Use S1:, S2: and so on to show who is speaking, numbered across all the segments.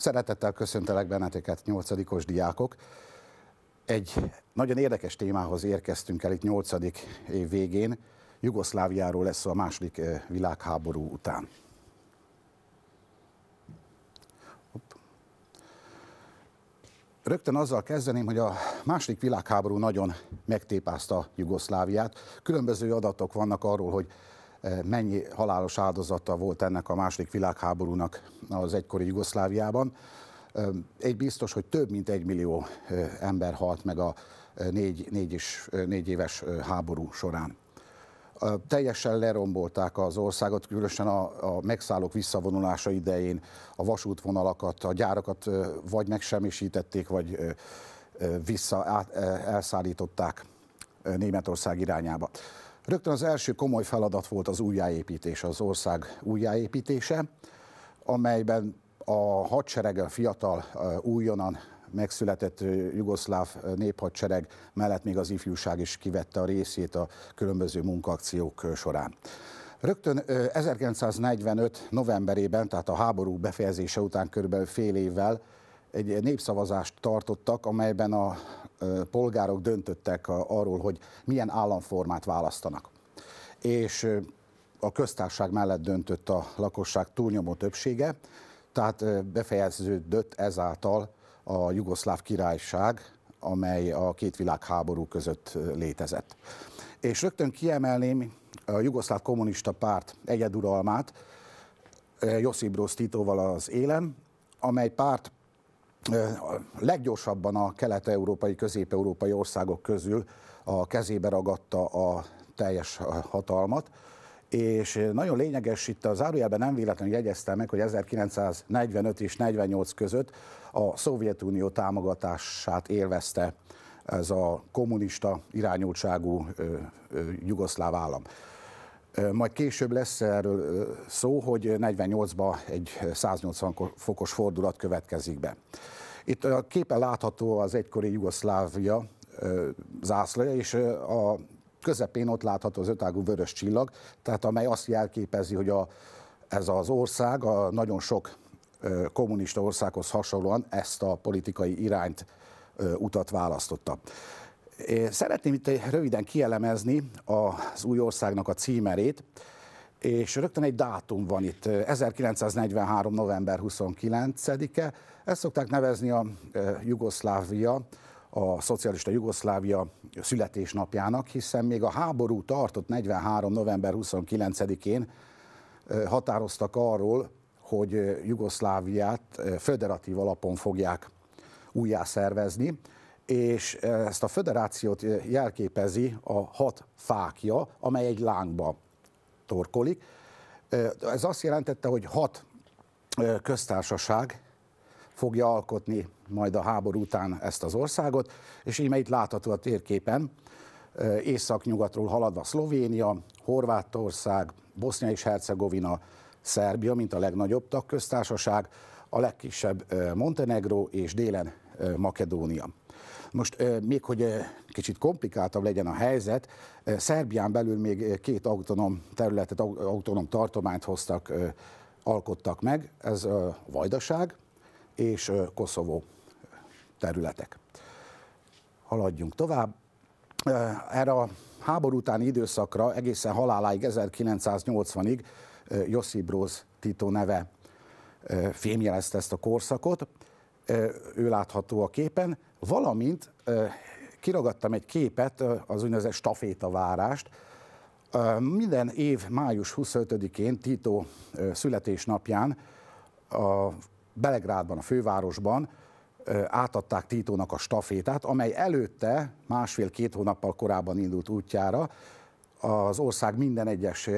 S1: Szeretettel köszöntelek benneteket, nyolcadikos diákok. Egy nagyon érdekes témához érkeztünk el itt nyolcadik év végén. Jugoszláviáról lesz a második eh, világháború után. Rögtön azzal kezdeném, hogy a második világháború nagyon megtépázta Jugoszláviát. Különböző adatok vannak arról, hogy mennyi halálos áldozata volt ennek a második világháborúnak az egykori Jugoszláviában. Egy biztos, hogy több mint egy millió ember halt meg a négy, négy, is, négy éves háború során. Teljesen lerombolták az országot, különösen a, a megszállók visszavonulása idején a vasútvonalakat, a gyárakat vagy megsemmisítették, vagy vissza át, elszállították Németország irányába. Rögtön az első komoly feladat volt az újjáépítés, az ország újjáépítése, amelyben a hadsereg, a fiatal, újonnan megszületett jugoszláv néphadsereg mellett még az ifjúság is kivette a részét a különböző munkakciók során. Rögtön 1945. novemberében, tehát a háború befejezése után körülbelül fél évvel egy népszavazást tartottak, amelyben a polgárok döntöttek arról, hogy milyen államformát választanak. És a köztársaság mellett döntött a lakosság túlnyomó többsége, tehát befejeződött ezáltal a jugoszláv királyság, amely a két világháború között létezett. És rögtön kiemelném a jugoszláv kommunista párt egyeduralmát, Josip Broz Titoval az élen, amely párt leggyorsabban a kelet-európai, közép-európai országok közül a kezébe ragadta a teljes hatalmat, és nagyon lényeges itt a zárójelben nem véletlenül jegyeztem meg, hogy 1945 és 48 között a Szovjetunió támogatását élvezte ez a kommunista irányultságú jugoszláv állam. Majd később lesz erről szó, hogy 48-ba egy 180 fokos fordulat következik be. Itt a képen látható az egykori Jugoszlávia zászlaja, és a közepén ott látható az ötágú vörös csillag, tehát amely azt jelképezi, hogy a, ez az ország a nagyon sok kommunista országhoz hasonlóan ezt a politikai irányt utat választotta. Szeretném itt röviden kielemezni az új országnak a címerét, és rögtön egy dátum van itt, 1943. november 29-e, ezt szokták nevezni a Jugoszlávia, a szocialista Jugoszlávia születésnapjának, hiszen még a háború tartott 43. november 29-én határoztak arról, hogy Jugoszláviát föderatív alapon fogják újjászervezni, és e, ezt a föderációt e, jelképezi a hat fákja, amely egy lángba torkolik. E, ez azt jelentette, hogy hat köztársaság fogja alkotni majd a háború után ezt az országot, és így itt látható a térképen, északnyugatról haladva Szlovénia, Horvátország, Bosznia és Hercegovina, Szerbia, mint a legnagyobb tagköztársaság, a legkisebb Montenegro és délen Makedónia. Most még, hogy kicsit komplikáltabb legyen a helyzet, Szerbián belül még két autonóm területet, autonóm tartományt hoztak, alkottak meg, ez a Vajdaság és Koszovó területek. Haladjunk tovább. Erre a háború utáni időszakra egészen haláláig 1980-ig Josip Broz Tito neve fémjelezte ezt a korszakot, ő látható a képen, valamint kiragadtam egy képet, az úgynevezett stafétavárást, minden év május 25-én, Tito születésnapján a Belegrádban, a fővárosban átadták Titónak a stafétát, amely előtte másfél-két hónappal korábban indult útjára az ország minden egyes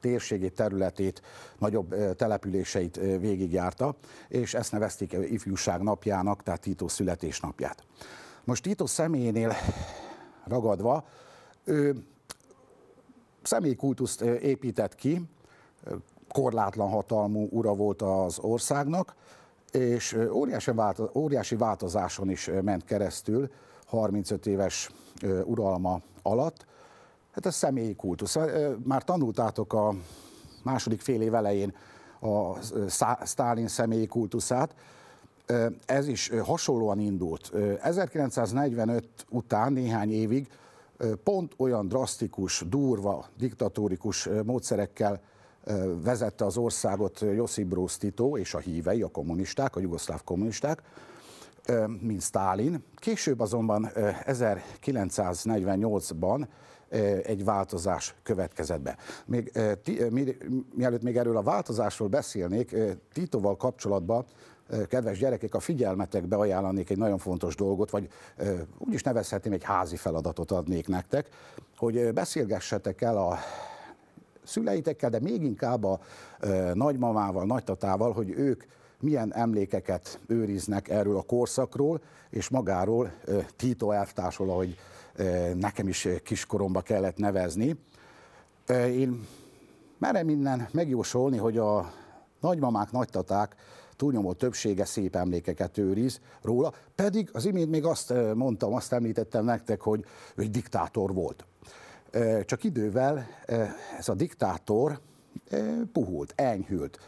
S1: térségét, területét, nagyobb településeit végigjárta, és ezt nevezték ifjúság napjának, tehát Tito születésnapját. Most Tito személyénél ragadva, ő személykultuszt épített ki, korlátlan hatalmú ura volt az országnak, és óriási, óriási változáson is ment keresztül 35 éves uralma alatt. Hát a személyi kultusz. Már tanultátok a második fél év elején a Stalin személyi kultuszát. Ez is hasonlóan indult. 1945 után néhány évig pont olyan drasztikus, durva, diktatórikus módszerekkel vezette az országot Josip Broz Tito és a hívei, a kommunisták, a jugoszláv kommunisták, mint Stálin. Később azonban 1948-ban Eh, egy változás következett be. Még, eh, ti, eh, mi, mielőtt még erről a változásról beszélnék, Titoval kapcsolatban kedves gyerekek, a figyelmetekbe ajánlanék egy nagyon fontos dolgot, vagy úgy is nevezhetném, egy házi feladatot adnék nektek, hogy beszélgessetek el a szüleitekkel, de még inkább a nagymamával, nagytatával, hogy ők milyen emlékeket őriznek erről a korszakról, és magáról Tito elvtársról, ahogy nekem is kiskoromba kellett nevezni. Én merem minden megjósolni, hogy a nagymamák, nagytaták túlnyomó többsége szép emlékeket őriz róla, pedig az imént még azt mondtam, azt említettem nektek, hogy egy diktátor volt. Csak idővel ez a diktátor puhult, enyhült,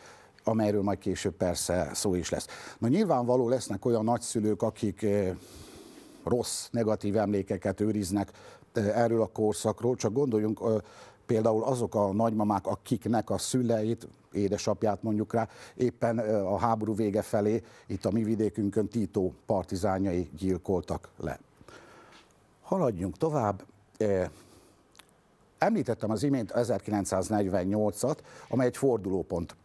S1: amelyről majd később persze szó is lesz. Na nyilvánvaló lesznek olyan nagyszülők, akik rossz, negatív emlékeket őriznek eh, erről a korszakról, csak gondoljunk eh, például azok a nagymamák, akiknek a szüleit, édesapját mondjuk rá, éppen eh, a háború vége felé itt a mi vidékünkön Tító partizányai gyilkoltak le. Haladjunk tovább. Említettem az imént 1948-at, amely egy fordulópont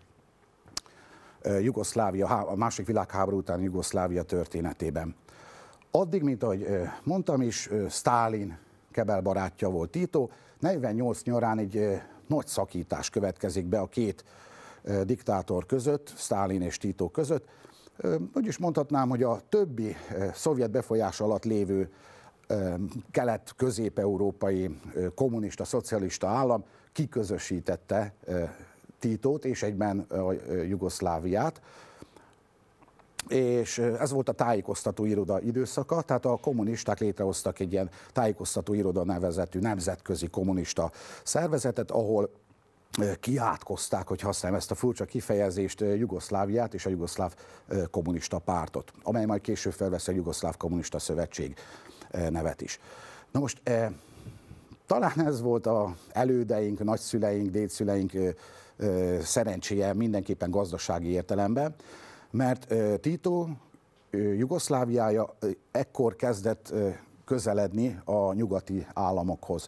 S1: Jugoszlávia, a második világháború után Jugoszlávia történetében. Addig, mint ahogy mondtam is, Stálin Kebel barátja volt Tito, 48 nyarán egy nagy szakítás következik be a két diktátor között, Stálin és Tito között. Úgy is mondhatnám, hogy a többi szovjet befolyás alatt lévő kelet-közép-európai kommunista, szocialista állam kiközösítette Titót és egyben a Jugoszláviát és ez volt a tájékoztató iroda időszaka, tehát a kommunisták létrehoztak egy ilyen tájékoztató iroda nevezetű nemzetközi kommunista szervezetet, ahol kiátkozták, hogy használjam ezt a furcsa kifejezést, Jugoszláviát és a Jugoszláv kommunista pártot, amely majd később felveszi a Jugoszláv kommunista szövetség nevet is. Na most talán ez volt a elődeink, nagyszüleink, dédszüleink szerencséje mindenképpen gazdasági értelemben, mert Tito Jugoszláviája ekkor kezdett közeledni a nyugati államokhoz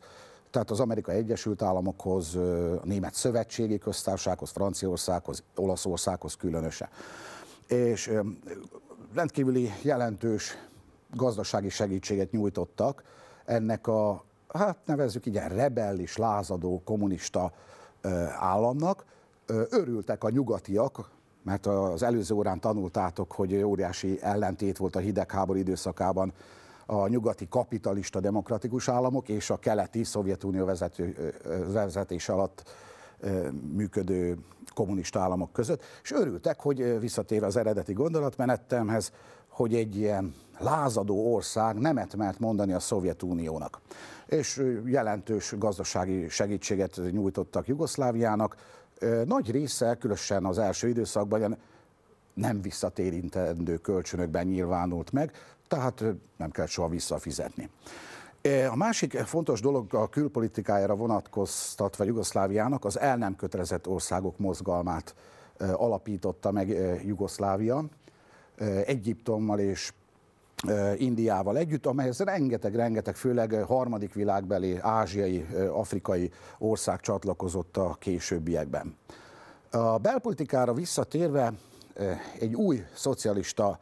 S1: tehát az Amerikai Egyesült Államokhoz, a Német Szövetségi Köztársasághoz, Franciaországhoz, Olaszországhoz különösen. És rendkívüli jelentős gazdasági segítséget nyújtottak ennek a, hát nevezzük így, rebellis, lázadó, kommunista államnak. Örültek a nyugatiak, mert az előző órán tanultátok, hogy óriási ellentét volt a hidegháború időszakában a nyugati kapitalista demokratikus államok és a keleti Szovjetunió vezető, vezetés alatt működő kommunista államok között, és örültek, hogy visszatér az eredeti gondolatmenettemhez, hogy egy ilyen lázadó ország nemet mert mondani a Szovjetuniónak. És jelentős gazdasági segítséget nyújtottak Jugoszláviának, nagy része, különösen az első időszakban ilyen nem visszatérintendő kölcsönökben nyilvánult meg, tehát nem kell soha visszafizetni. A másik fontos dolog a külpolitikájára vonatkoztatva Jugoszláviának az el nem kötelezett országok mozgalmát alapította meg Jugoszlávia. Egyiptommal és Indiával együtt, amelyhez rengeteg-rengeteg, főleg harmadik világbeli, ázsiai, afrikai ország csatlakozott a későbbiekben. A belpolitikára visszatérve egy új szocialista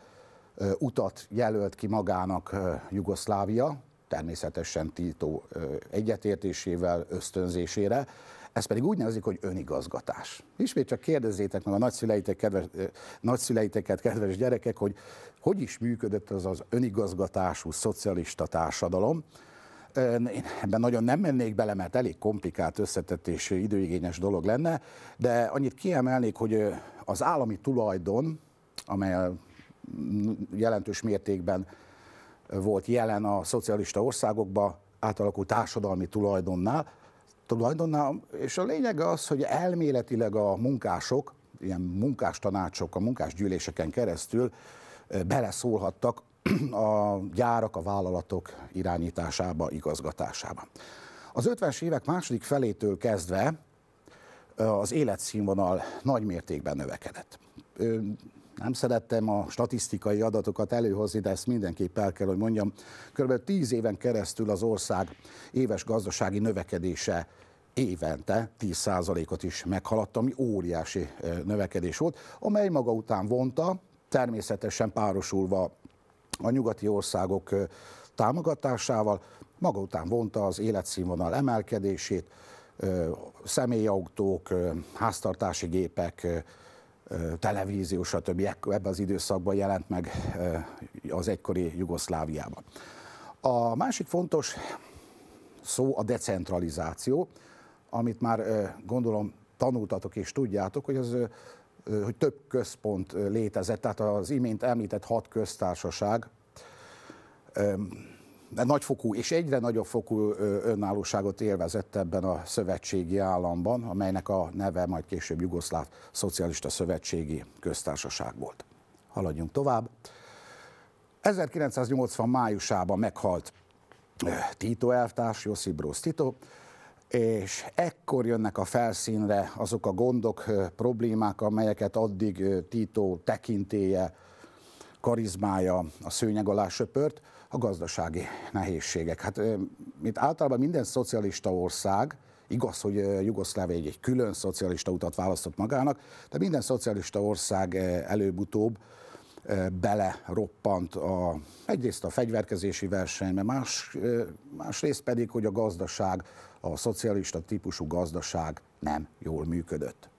S1: utat jelölt ki magának Jugoszlávia, természetesen Tito egyetértésével, ösztönzésére, ez pedig úgy nevezik, hogy önigazgatás. Ismét csak kérdezzétek meg a nagyszüleitek, kedves, nagyszüleiteket, kedves gyerekek, hogy hogy is működött az az önigazgatású szocialista társadalom. Én ebben nagyon nem mennék bele, mert elég komplikált, összetett és időigényes dolog lenne, de annyit kiemelnék, hogy az állami tulajdon, amely mm, jelentős mértékben volt jelen a szocialista országokban, átalakult társadalmi tulajdonnál, tulajdonnál, és a lényeg az, hogy elméletileg a munkások, ilyen munkástanácsok, a munkásgyűléseken keresztül eh, beleszólhattak a gyárak, a vállalatok irányításába, igazgatásába. Az 50-es évek második felétől kezdve eh, az életszínvonal nagy mértékben növekedett nem szerettem a statisztikai adatokat előhozni, de ezt mindenképp el kell, hogy mondjam. Körülbelül 10 éven keresztül az ország éves gazdasági növekedése évente 10%-ot is meghaladta, ami óriási növekedés volt, amely maga után vonta, természetesen párosulva a nyugati országok támogatásával, maga után vonta az életszínvonal emelkedését, személyautók, háztartási gépek, televízió, stb. ebben az időszakban jelent meg az egykori Jugoszláviában. A másik fontos szó a decentralizáció, amit már gondolom tanultatok és tudjátok, hogy az hogy több központ létezett, tehát az imént említett hat köztársaság nagyfokú és egyre nagyobb fokú önállóságot élvezett ebben a szövetségi államban, amelynek a neve majd később Jugoszláv Szocialista Szövetségi Köztársaság volt. Haladjunk tovább. 1980 májusában meghalt Tito elvtárs, Josip Broz Tito, és ekkor jönnek a felszínre azok a gondok, problémák, amelyeket addig Tito tekintéje, karizmája a szőnyeg alá söpört a gazdasági nehézségek. Hát, mint általában minden szocialista ország, Igaz, hogy Jugoszlávia egy, egy külön szocialista utat választott magának, de minden szocialista ország előbb-utóbb bele roppant a, egyrészt a fegyverkezési versenybe, más, másrészt pedig, hogy a gazdaság, a szocialista típusú gazdaság nem jól működött.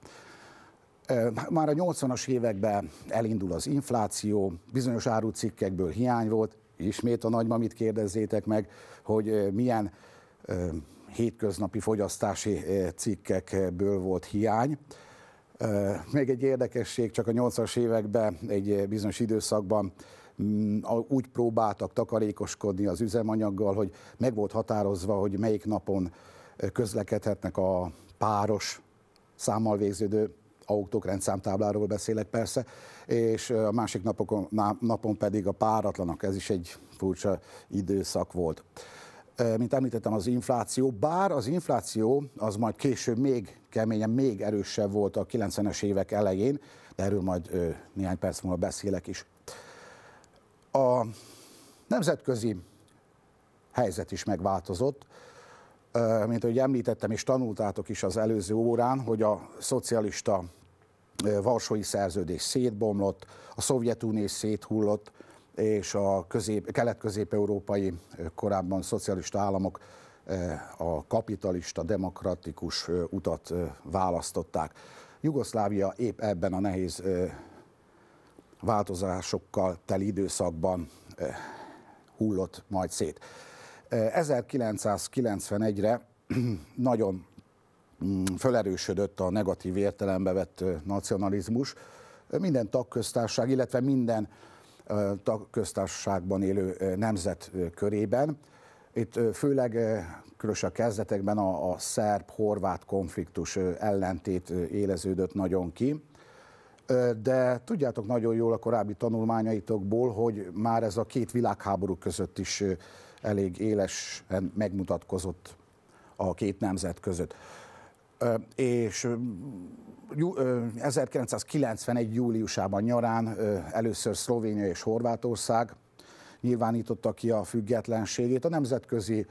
S1: Már a 80-as években elindul az infláció, bizonyos árucikkekből hiány volt, ismét a nagymamit kérdezzétek meg, hogy milyen hétköznapi fogyasztási cikkekből volt hiány. Még egy érdekesség, csak a 80-as években egy bizonyos időszakban mm, úgy próbáltak takarékoskodni az üzemanyaggal, hogy meg volt határozva, hogy melyik napon közlekedhetnek a páros számmal végződő autók, rendszámtábláról beszélek persze, és a másik napokon, napon pedig a páratlanak ez is egy furcsa időszak volt mint említettem, az infláció, bár az infláció az majd később még keményen, még erősebb volt a 90-es évek elején, de erről majd néhány perc múlva beszélek is. A nemzetközi helyzet is megváltozott, mint ahogy említettem, és tanultátok is az előző órán, hogy a szocialista Varsói szerződés szétbomlott, a Szovjetunió széthullott, és a közép, kelet-közép-európai korábban szocialista államok a kapitalista, demokratikus utat választották. Jugoszlávia épp ebben a nehéz változásokkal teli időszakban hullott majd szét. 1991-re nagyon Mm, fölerősödött a negatív értelembe vett nacionalizmus. Minden tagköztársaság, illetve minden tagköztársaságban élő nemzet körében. Itt főleg, különösen a kezdetekben a, a szerb-horvát konfliktus ellentét éleződött nagyon ki. De tudjátok nagyon jól a korábbi tanulmányaitokból, hogy már ez a két világháború között is elég élesen megmutatkozott a két nemzet között és 1991. júliusában nyarán először Szlovénia és Horvátország nyilvánította ki a függetlenségét. A nemzetközi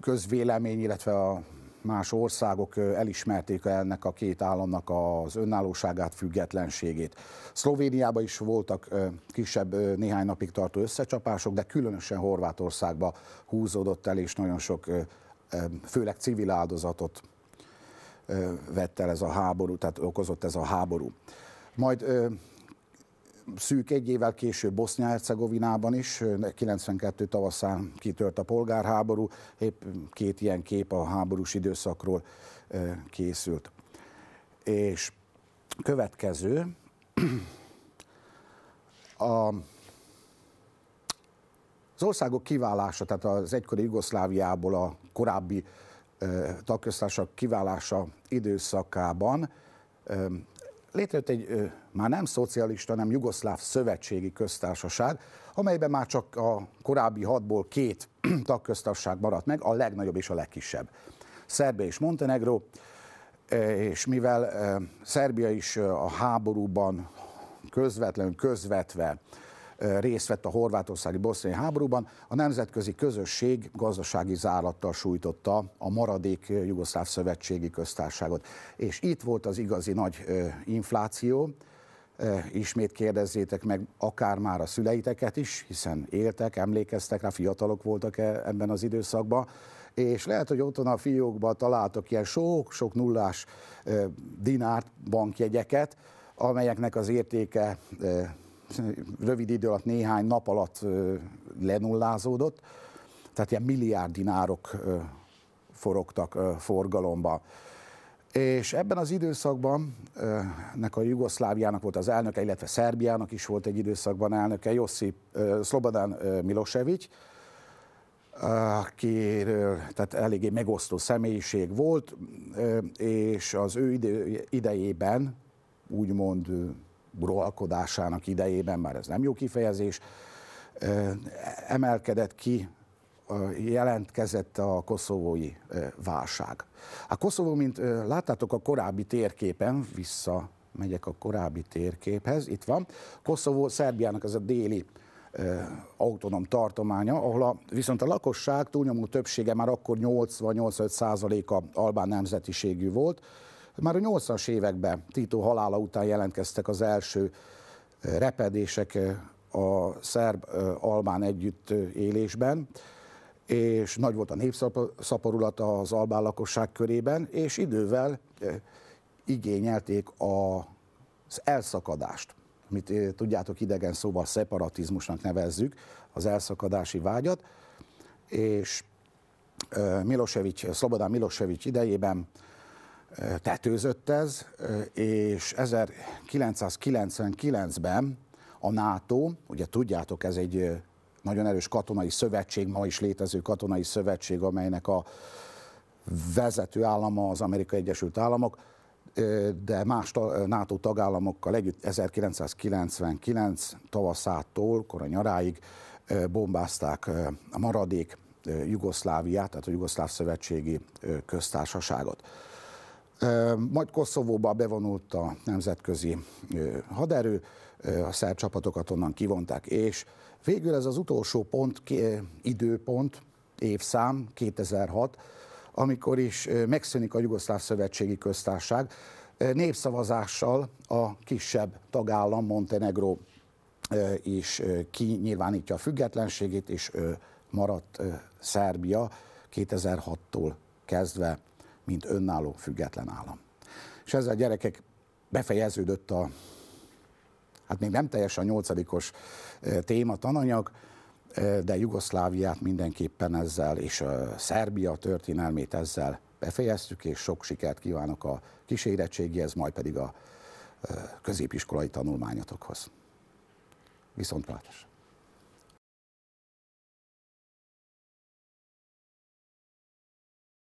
S1: közvélemény, illetve a más országok elismerték ennek a két államnak az önállóságát, függetlenségét. Szlovéniában is voltak kisebb néhány napig tartó összecsapások, de különösen Horvátországba húzódott el, és nagyon sok főleg civil áldozatot vett el ez a háború, tehát okozott ez a háború. Majd szűk egy évvel később Bosznia-Hercegovinában is, 92 tavaszán kitört a polgárháború, épp két ilyen kép a háborús időszakról készült. És következő, a az országok kiválása, tehát az egykori Jugoszláviából a korábbi tagköztársaság kiválása időszakában létrejött egy már nem szocialista, nem jugoszláv szövetségi köztársaság, amelyben már csak a korábbi hatból két tagköztársaság maradt meg, a legnagyobb és a legkisebb. Szerbia és Montenegro, és mivel Szerbia is a háborúban közvetlenül közvetve részt vett a horvátországi boszniai háborúban, a nemzetközi közösség gazdasági zárlattal sújtotta a maradék Jugoszláv szövetségi köztársaságot. És itt volt az igazi nagy infláció, ismét kérdezzétek meg akár már a szüleiteket is, hiszen éltek, emlékeztek rá, fiatalok voltak e, ebben az időszakban, és lehet, hogy otthon a fiókban találtok ilyen sok-sok nullás dinárt, bankjegyeket, amelyeknek az értéke rövid idő alatt, néhány nap alatt lenullázódott, tehát ilyen milliárd dinárok forogtak forgalomba. És ebben az időszakban, nek a Jugoszláviának volt az elnöke, illetve Szerbiának is volt egy időszakban elnöke, Josip Slobodan Milosevic, aki tehát eléggé megosztó személyiség volt, és az ő idejében úgymond uralkodásának idejében, már ez nem jó kifejezés, emelkedett ki, jelentkezett a koszovói válság. A Koszovó, mint láttátok a korábbi térképen, vissza megyek a korábbi térképhez, itt van, Koszovó Szerbiának ez a déli autonóm tartománya, ahol a, viszont a lakosság túlnyomó többsége már akkor 80-85 százaléka albán nemzetiségű volt, már a 80-as években Tito halála után jelentkeztek az első repedések a szerb-albán együtt élésben, és nagy volt a népszaporulat az albán lakosság körében, és idővel igényelték az elszakadást, amit tudjátok idegen szóval szeparatizmusnak nevezzük, az elszakadási vágyat, és Milosevic, Szlobodán Milosevic idejében tetőzött ez, és 1999-ben a NATO, ugye tudjátok, ez egy nagyon erős katonai szövetség, ma is létező katonai szövetség, amelynek a vezető állama az Amerikai Egyesült Államok, de más NATO tagállamokkal együtt 1999 tavaszától, kora nyaráig bombázták a maradék Jugoszláviát, tehát a Jugoszláv Szövetségi Köztársaságot. Majd Koszovóba bevonult a nemzetközi haderő, a szerb csapatokat onnan kivonták, és végül ez az utolsó pont, időpont, évszám 2006, amikor is megszűnik a Jugoszláv Szövetségi Köztársaság, népszavazással a kisebb tagállam Montenegro is kinyilvánítja a függetlenségét, és maradt Szerbia 2006-tól kezdve mint önálló, független állam. És ezzel a gyerekek befejeződött a, hát még nem teljesen a nyolcadikos téma tananyag, de Jugoszláviát mindenképpen ezzel, és a Szerbia történelmét ezzel befejeztük, és sok sikert kívánok a kísérettségihez, majd pedig a középiskolai tanulmányatokhoz. Viszontlátásra!